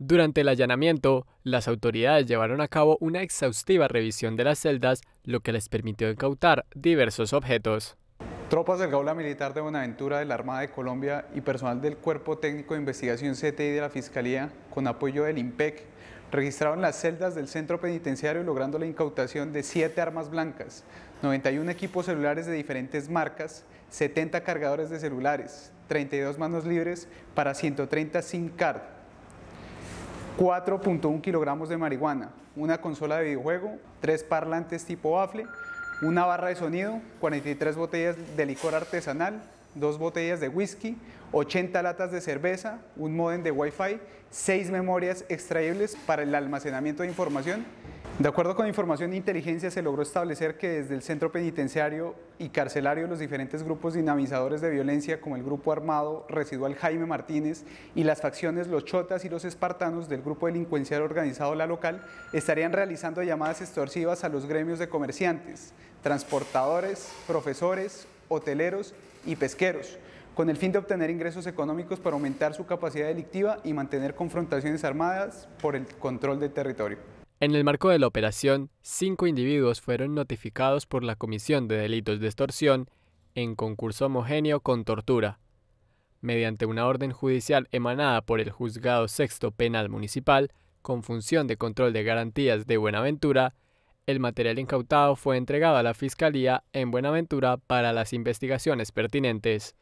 Durante el allanamiento, las autoridades llevaron a cabo una exhaustiva revisión de las celdas, lo que les permitió incautar diversos objetos. Tropas del Gaula Militar de Buenaventura de la Armada de Colombia y personal del Cuerpo Técnico de Investigación CTI de la Fiscalía, con apoyo del IMPEC, registraron las celdas del centro penitenciario logrando la incautación de siete armas blancas, 91 equipos celulares de diferentes marcas, 70 cargadores de celulares, 32 manos libres para 130 SIM card, 4.1 kilogramos de marihuana, una consola de videojuego, tres parlantes tipo bafle, una barra de sonido, 43 botellas de licor artesanal, dos botellas de whisky, 80 latas de cerveza, un modem de Wi-Fi, seis memorias extraíbles para el almacenamiento de información de acuerdo con información de inteligencia, se logró establecer que desde el centro penitenciario y carcelario los diferentes grupos dinamizadores de violencia, como el grupo armado residual Jaime Martínez y las facciones Los Chotas y los Espartanos del grupo delincuencial organizado La Local, estarían realizando llamadas extorsivas a los gremios de comerciantes, transportadores, profesores, hoteleros y pesqueros con el fin de obtener ingresos económicos para aumentar su capacidad delictiva y mantener confrontaciones armadas por el control del territorio. En el marco de la operación, cinco individuos fueron notificados por la Comisión de Delitos de Extorsión en concurso homogéneo con tortura. Mediante una orden judicial emanada por el Juzgado Sexto Penal Municipal, con función de control de garantías de Buenaventura, el material incautado fue entregado a la Fiscalía en Buenaventura para las investigaciones pertinentes.